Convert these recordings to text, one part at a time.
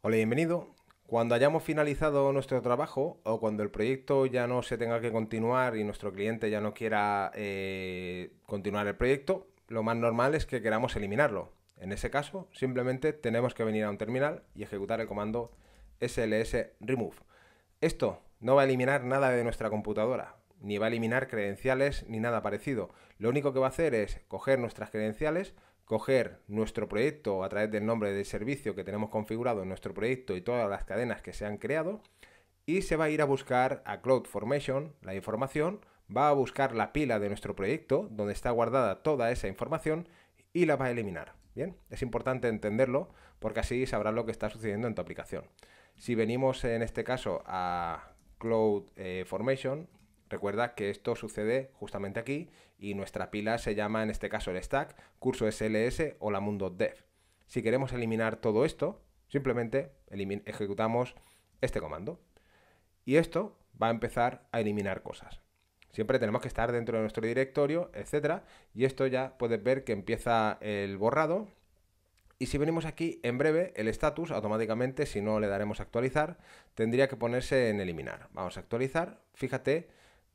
Hola bienvenido. Cuando hayamos finalizado nuestro trabajo o cuando el proyecto ya no se tenga que continuar y nuestro cliente ya no quiera eh, continuar el proyecto, lo más normal es que queramos eliminarlo. En ese caso, simplemente tenemos que venir a un terminal y ejecutar el comando sls remove. Esto no va a eliminar nada de nuestra computadora, ni va a eliminar credenciales ni nada parecido. Lo único que va a hacer es coger nuestras credenciales, coger nuestro proyecto a través del nombre del servicio que tenemos configurado en nuestro proyecto y todas las cadenas que se han creado y se va a ir a buscar a CloudFormation la información, va a buscar la pila de nuestro proyecto donde está guardada toda esa información y la va a eliminar. Bien, es importante entenderlo porque así sabrás lo que está sucediendo en tu aplicación. Si venimos en este caso a CloudFormation... Recuerda que esto sucede justamente aquí y nuestra pila se llama en este caso el stack, curso SLS o la Mundo Dev. Si queremos eliminar todo esto, simplemente ejecutamos este comando. Y esto va a empezar a eliminar cosas. Siempre tenemos que estar dentro de nuestro directorio, etcétera, y esto ya puedes ver que empieza el borrado. Y si venimos aquí, en breve, el status automáticamente, si no le daremos actualizar, tendría que ponerse en eliminar. Vamos a actualizar, fíjate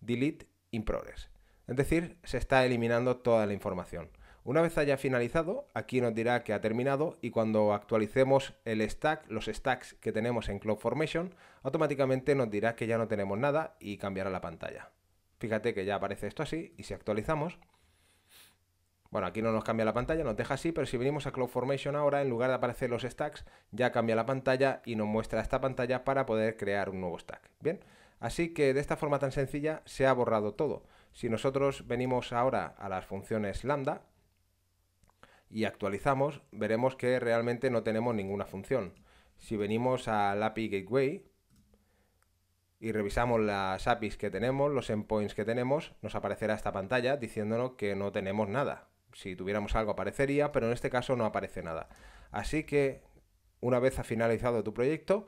delete in progress. Es decir, se está eliminando toda la información. Una vez haya finalizado, aquí nos dirá que ha terminado y cuando actualicemos el stack, los stacks que tenemos en CloudFormation, automáticamente nos dirá que ya no tenemos nada y cambiará la pantalla. Fíjate que ya aparece esto así y si actualizamos, bueno, aquí no nos cambia la pantalla, nos deja así, pero si venimos a CloudFormation ahora, en lugar de aparecer los stacks, ya cambia la pantalla y nos muestra esta pantalla para poder crear un nuevo stack. Bien, Así que de esta forma tan sencilla se ha borrado todo. Si nosotros venimos ahora a las funciones lambda y actualizamos, veremos que realmente no tenemos ninguna función. Si venimos al API Gateway y revisamos las APIs que tenemos, los endpoints que tenemos, nos aparecerá esta pantalla diciéndonos que no tenemos nada. Si tuviéramos algo aparecería, pero en este caso no aparece nada. Así que una vez ha finalizado tu proyecto,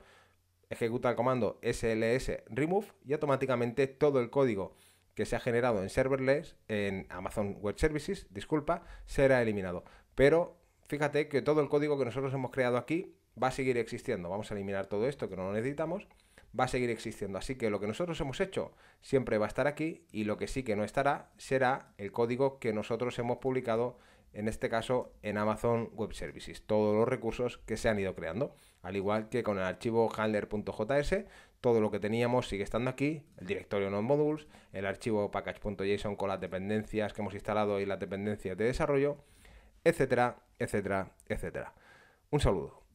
Ejecuta el comando SLS remove y automáticamente todo el código que se ha generado en serverless, en Amazon Web Services, disculpa, será eliminado. Pero fíjate que todo el código que nosotros hemos creado aquí va a seguir existiendo. Vamos a eliminar todo esto que no lo necesitamos, va a seguir existiendo. Así que lo que nosotros hemos hecho siempre va a estar aquí y lo que sí que no estará será el código que nosotros hemos publicado en este caso en Amazon Web Services, todos los recursos que se han ido creando. Al igual que con el archivo handler.js, todo lo que teníamos sigue estando aquí, el directorio non modules, el archivo package.json con las dependencias que hemos instalado y las dependencias de desarrollo, etcétera, etcétera, etcétera. Un saludo.